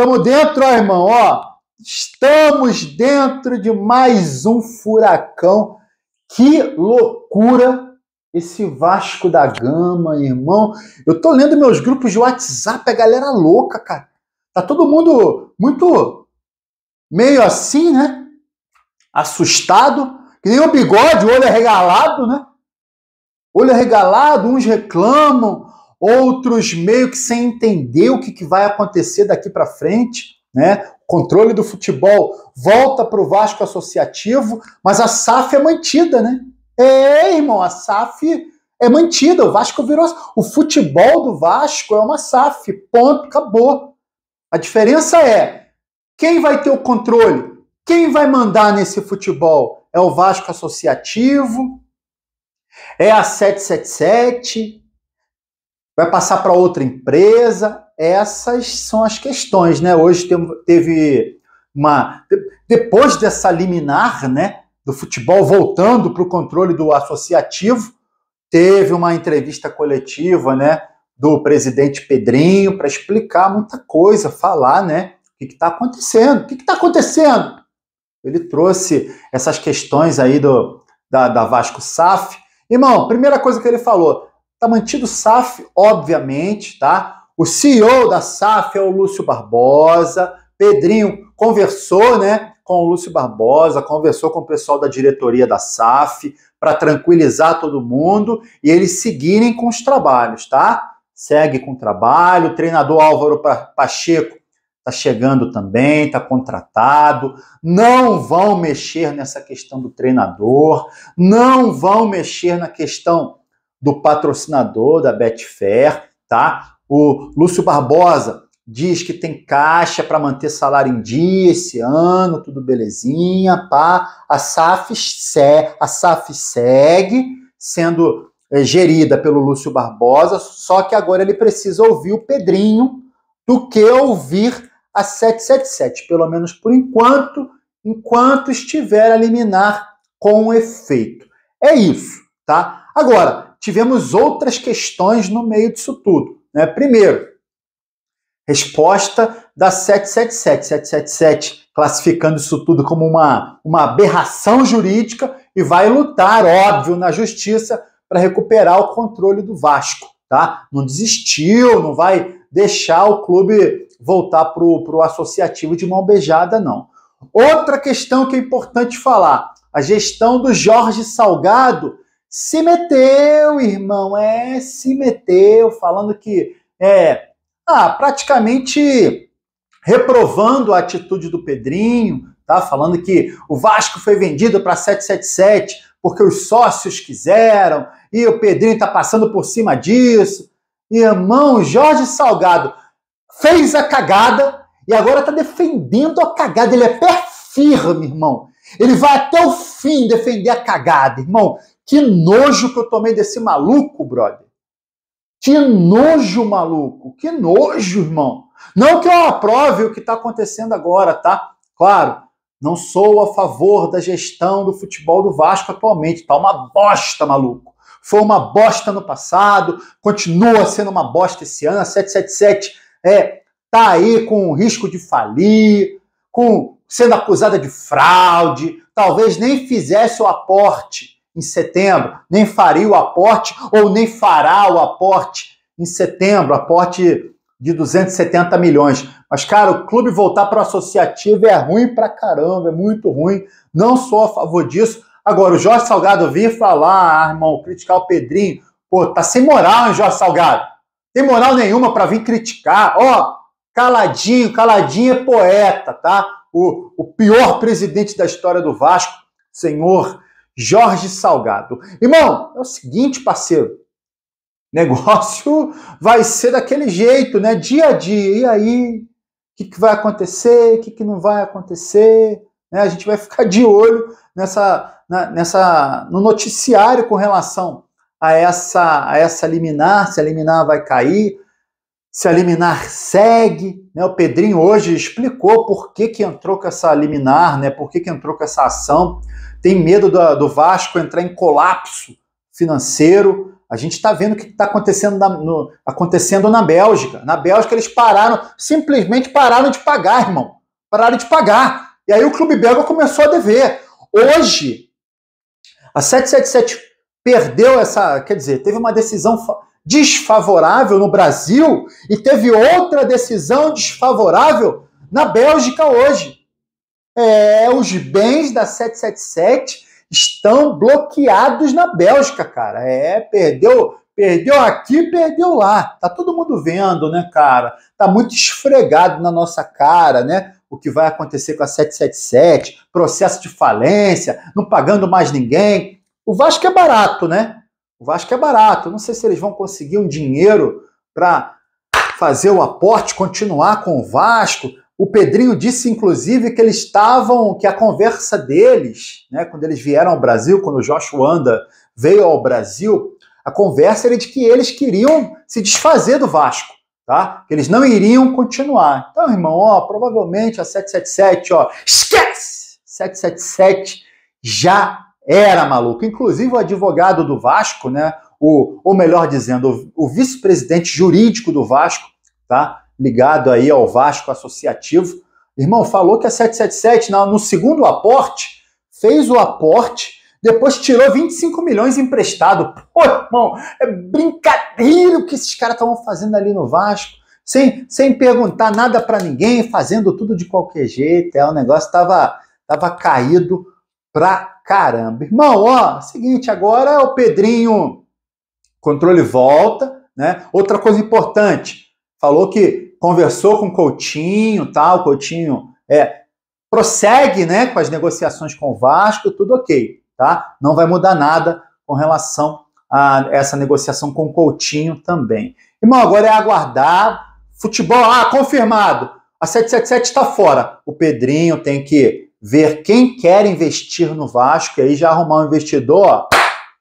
Estamos dentro, ó, irmão, ó. Estamos dentro de mais um furacão. Que loucura esse Vasco da Gama, irmão. Eu tô lendo meus grupos de WhatsApp, a galera louca, cara. Tá todo mundo muito meio assim, né? Assustado, que nem o bigode, o olho regalado, né? Olho regalado, uns reclamam, outros meio que sem entender o que, que vai acontecer daqui para frente, né? Controle do futebol volta para o Vasco associativo, mas a SAF é mantida, né? É, irmão, a SAF é mantida. O Vasco virou. O futebol do Vasco é uma SAF. Ponto, acabou. A diferença é quem vai ter o controle, quem vai mandar nesse futebol? É o Vasco Associativo? É a 777? vai passar para outra empresa. Essas são as questões, né? Hoje teve uma depois dessa liminar, né, do futebol voltando para o controle do associativo, teve uma entrevista coletiva, né, do presidente Pedrinho para explicar muita coisa, falar, né, o que está acontecendo, o que está acontecendo. Ele trouxe essas questões aí do da, da Vasco SAF. Irmão, primeira coisa que ele falou, Está mantido SAF, obviamente, tá? O CEO da SAF é o Lúcio Barbosa. Pedrinho conversou, né, com o Lúcio Barbosa, conversou com o pessoal da diretoria da SAF para tranquilizar todo mundo e eles seguirem com os trabalhos, tá? Segue com o trabalho, o treinador Álvaro Pacheco tá chegando também, tá contratado. Não vão mexer nessa questão do treinador, não vão mexer na questão do patrocinador da Betfair, tá? O Lúcio Barbosa diz que tem caixa para manter salário em dia esse ano, tudo belezinha, pá. A SAF, a SAF segue sendo eh, gerida pelo Lúcio Barbosa, só que agora ele precisa ouvir o Pedrinho do que ouvir a 777, pelo menos por enquanto, enquanto estiver a liminar com efeito. É isso, tá? Agora, tivemos outras questões no meio disso tudo. Né? Primeiro, resposta da 777. 777 classificando isso tudo como uma, uma aberração jurídica e vai lutar, óbvio, na justiça para recuperar o controle do Vasco. Tá? Não desistiu, não vai deixar o clube voltar para o associativo de mão beijada, não. Outra questão que é importante falar: a gestão do Jorge Salgado se meteu, irmão, é, se meteu, falando que é, ah, praticamente reprovando a atitude do Pedrinho, tá? Falando que o Vasco foi vendido para 777 porque os sócios quiseram e o Pedrinho tá passando por cima disso. Irmão, Jorge Salgado fez a cagada e agora tá defendendo a cagada. Ele é pé firme, irmão. Ele vai até o fim defender a cagada, irmão. Que nojo que eu tomei desse maluco, brother. Que nojo, maluco. Que nojo, irmão. Não que eu aprove o que está acontecendo agora, tá? Claro, não sou a favor da gestão do futebol do Vasco atualmente. Tá uma bosta, maluco. Foi uma bosta no passado, continua sendo uma bosta esse ano. A 777 é, tá aí com risco de falir, com sendo acusada de fraude, talvez nem fizesse o aporte em setembro, nem faria o aporte ou nem fará o aporte em setembro, aporte de 270 milhões. Mas, cara, o clube voltar para o associativo é ruim para caramba, é muito ruim. Não sou a favor disso. Agora, o Jorge Salgado vir falar, ah, irmão, criticar o Pedrinho, pô, tá sem moral, hein, Jorge Salgado? Tem moral nenhuma para vir criticar. Ó, caladinho, caladinho é poeta, tá? O, o pior presidente da história do Vasco, senhor Jorge Salgado. Irmão, é o seguinte, parceiro. Negócio vai ser daquele jeito, né? Dia a dia. E aí? O que, que vai acontecer? O que, que não vai acontecer? Né? A gente vai ficar de olho nessa, na, nessa, no noticiário com relação a essa, a essa liminar, se a liminar vai cair, se a liminar segue. Né? O Pedrinho hoje explicou por que, que entrou com essa liminar, né? por que, que entrou com essa ação tem medo do, do Vasco entrar em colapso financeiro. A gente está vendo o que está acontecendo, na, no, acontecendo na Bélgica. Na Bélgica eles pararam, simplesmente pararam de pagar, irmão. Pararam de pagar. E aí o clube belga começou a dever. Hoje, a 777 perdeu essa, quer dizer, teve uma decisão desfavorável no Brasil e teve outra decisão desfavorável na Bélgica hoje. É, os bens da 777 estão bloqueados na Bélgica, cara. É, perdeu, perdeu aqui, perdeu lá. Tá todo mundo vendo, né, cara? Tá muito esfregado na nossa cara, né? O que vai acontecer com a 777, processo de falência, não pagando mais ninguém. O Vasco é barato, né? O Vasco é barato. Não sei se eles vão conseguir um dinheiro para fazer o aporte, continuar com o Vasco. O Pedrinho disse, inclusive, que eles estavam, que a conversa deles, né, quando eles vieram ao Brasil, quando o Joshua Anda veio ao Brasil, a conversa era de que eles queriam se desfazer do Vasco, tá? Que eles não iriam continuar. Então, irmão, ó, provavelmente a 777, ó, esquece! 777 já era maluco. Inclusive o advogado do Vasco, né? O, ou melhor dizendo, o, o vice-presidente jurídico do Vasco, tá? ligado aí ao Vasco Associativo. Irmão, falou que a 777, no segundo aporte, fez o aporte, depois tirou 25 milhões emprestado. Pô, irmão, é brincadeira o que esses caras estavam fazendo ali no Vasco, sem, sem perguntar nada para ninguém, fazendo tudo de qualquer jeito. É, o negócio tava, tava caído pra caramba. Irmão, ó, seguinte, agora o Pedrinho, controle volta, né? Outra coisa importante, falou que conversou com o Coutinho, tal, tá? o Coutinho é, prossegue né, com as negociações com o Vasco, tudo ok, tá? Não vai mudar nada com relação a essa negociação com o Coutinho também. Irmão, agora é aguardar. Futebol, ah, confirmado. A 777 está fora. O Pedrinho tem que ver quem quer investir no Vasco e aí já arrumar um investidor, ó,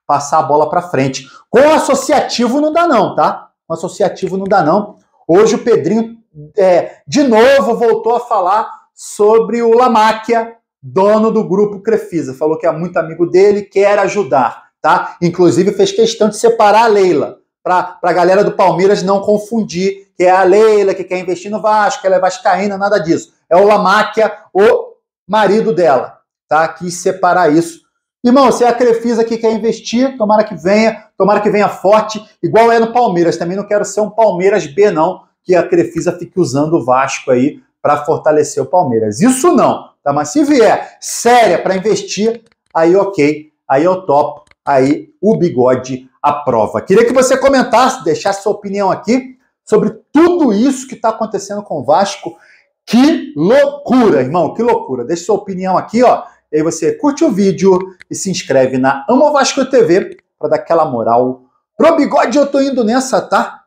passar a bola para frente. Com associativo não dá não, tá? Com associativo não dá não. Hoje o Pedrinho, é, de novo, voltou a falar sobre o Lamáquia, dono do grupo Crefisa. Falou que é muito amigo dele, quer ajudar, tá? Inclusive fez questão de separar a Leila, para a galera do Palmeiras não confundir que é a Leila que quer investir no Vasco, ela é vascaína, nada disso. É o Lamáquia, o marido dela, tá? Quis separar isso. Irmão, se é a Crefisa que quer investir, tomara que venha, Tomara que venha forte, igual é no Palmeiras. Também não quero ser um Palmeiras B, não, que a Crefisa fique usando o Vasco aí para fortalecer o Palmeiras. Isso não, tá? Mas se vier séria para investir, aí ok, aí eu topo, aí o bigode aprova. Queria que você comentasse, deixasse sua opinião aqui sobre tudo isso que está acontecendo com o Vasco. Que loucura, irmão, que loucura. Deixe sua opinião aqui, ó. E aí você curte o vídeo e se inscreve na Amo Vasco TV para dar aquela moral. Pro bigode eu tô indo nessa, tá?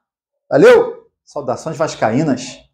Valeu? Saudações vascaínas.